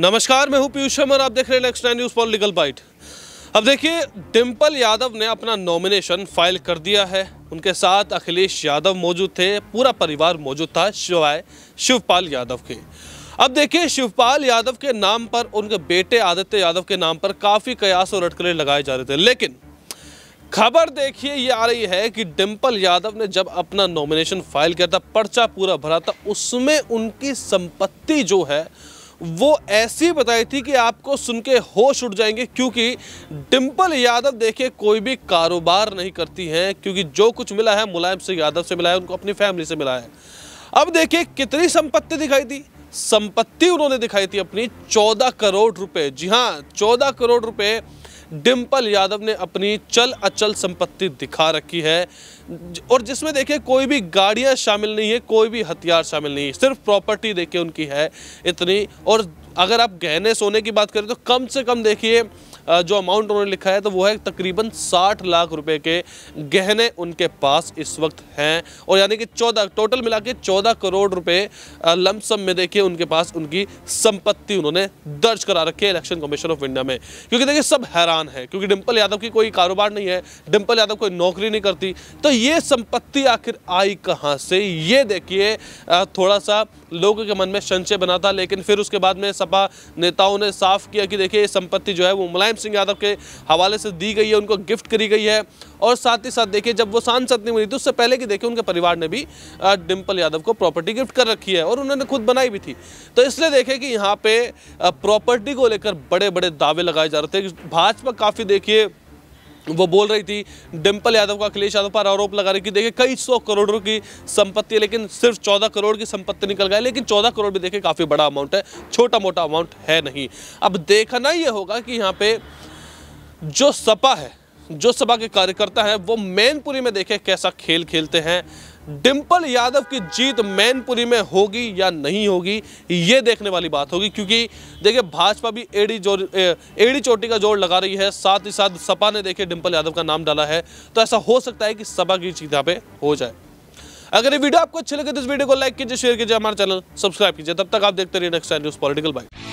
नमस्कार मैं हूं पीयूष शर्मा आप देख रहे हैं next news for legal byte अब देखिए डिम्पल यादव ने अपना नॉमिनेशन फाइल कर दिया है उनके साथ अखिलेश यादव मौजूद थे पूरा परिवार मौजूद था शिवाय शिवपाल यादव के अब देखिए शिवपाल यादव के नाम पर उनके बेटे आदित्य यादव के नाम पर काफ़ी कयास और अटकले लगाए जा रहे थे लेकिन खबर देखिए ये आ रही है कि डिम्पल यादव ने जब अपना नॉमिनेशन फाइल किया था पर्चा पूरा भरा था उसमें उनकी संपत्ति जो है वो ऐसी बताई थी कि आपको सुन के होश उठ जाएंगे क्योंकि डिम्पल यादव देखिए कोई भी कारोबार नहीं करती हैं क्योंकि जो कुछ मिला है मुलायम सिंह यादव से मिला है उनको अपनी फैमिली से मिला है अब देखिए कितनी संपत्ति दिखाई थी संपत्ति उन्होंने दिखाई थी अपनी चौदह करोड़ रुपए जी हाँ चौदह करोड़ रुपए डिम्पल यादव ने अपनी चल अचल संपत्ति दिखा रखी है और जिसमें देखिए कोई भी गाड़ियाँ शामिल नहीं है कोई भी हथियार शामिल नहीं है सिर्फ प्रॉपर्टी देखिए उनकी है इतनी और अगर आप गहने सोने की बात करें तो कम से कम देखिए जो अमाउंट उन्होंने लिखा है तो वो है तकरीबन साठ लाख रुपए के गहने उनके पास इस वक्त हैं और यानी कि चौदह टोटल मिला के चौदह करोड़ रुपए लमसम में देखिए उनके पास उनकी संपत्ति उन्होंने दर्ज करा रखी है इलेक्शन कमीशन ऑफ इंडिया में क्योंकि देखिए सब हैरान है क्योंकि डिम्पल यादव की कोई कारोबार नहीं है डिम्पल यादव कोई नौकरी नहीं करती तो ये संपत्ति आखिर आई कहाँ से ये देखिए थोड़ा सा लोगों के मन में संशय बना था लेकिन फिर उसके बाद में सपा नेताओं ने साफ किया कि देखिए ये संपत्ति जो है वो मुलायम सिंह यादव के हवाले से दी गई है उनको गिफ्ट करी गई है और साथ ही साथ देखिए जब वो सांसद नहीं बनी थी उससे पहले कि देखिए उनके परिवार ने भी डिम्पल यादव को प्रॉपर्टी गिफ्ट कर रखी है और उन्होंने खुद बनाई भी थी तो इसलिए देखें कि यहाँ पे प्रॉपर्टी को लेकर बड़े बड़े दावे लगाए जा रहे थे भाजपा काफ़ी देखिए वो बोल रही थी डिम्पल यादव का अखिलेश यादव पर आरोप लगा रही कि देखिए कई सौ करोड़ों की संपत्ति है लेकिन सिर्फ चौदह करोड़ की संपत्ति निकल गई लेकिन चौदह करोड़ भी देखिए काफ़ी बड़ा अमाउंट है छोटा मोटा अमाउंट है नहीं अब देखना ये होगा कि यहाँ पे जो सपा है जो सपा के कार्यकर्ता हैं वो मैनपुरी में देखे कैसा खेल खेलते हैं डिंपल यादव की जीत मैनपुरी में होगी या नहीं होगी ये देखने वाली बात होगी क्योंकि देखिए भाजपा भी एडी जोर एडी चोटी का जोर लगा रही है साथ ही साथ सपा ने देखिए डिंपल यादव का नाम डाला है तो ऐसा हो सकता है कि सपा की जीत यहाँ पे हो जाए अगर ये वीडियो आपको अच्छी लगे तो इस वीडियो को लाइक कीजिए शेयर कीजिए हमारे चैनल सब्सक्राइब कीजिए तब तक आप देखते रहिए next time news political bike